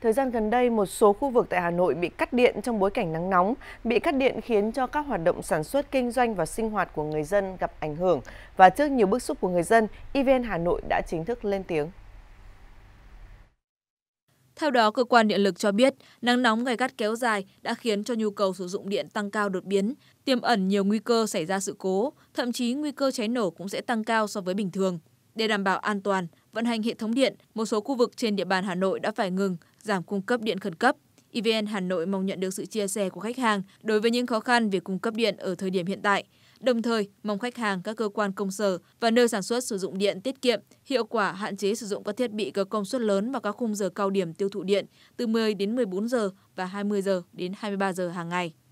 Thời gian gần đây, một số khu vực tại Hà Nội bị cắt điện trong bối cảnh nắng nóng. Bị cắt điện khiến cho các hoạt động sản xuất, kinh doanh và sinh hoạt của người dân gặp ảnh hưởng. Và trước nhiều bức xúc của người dân, EVN Hà Nội đã chính thức lên tiếng. Theo đó, cơ quan điện lực cho biết, nắng nóng gay gắt kéo dài đã khiến cho nhu cầu sử dụng điện tăng cao đột biến, tiềm ẩn nhiều nguy cơ xảy ra sự cố, thậm chí nguy cơ cháy nổ cũng sẽ tăng cao so với bình thường. Để đảm bảo an toàn, vận hành hệ thống điện, một số khu vực trên địa bàn Hà Nội đã phải ngừng giảm cung cấp điện khẩn cấp. EVN Hà Nội mong nhận được sự chia sẻ của khách hàng đối với những khó khăn về cung cấp điện ở thời điểm hiện tại, đồng thời mong khách hàng các cơ quan công sở và nơi sản xuất sử dụng điện tiết kiệm, hiệu quả hạn chế sử dụng các thiết bị có công suất lớn vào các khung giờ cao điểm tiêu thụ điện từ 10 đến 14 giờ và 20 giờ đến 23 giờ hàng ngày.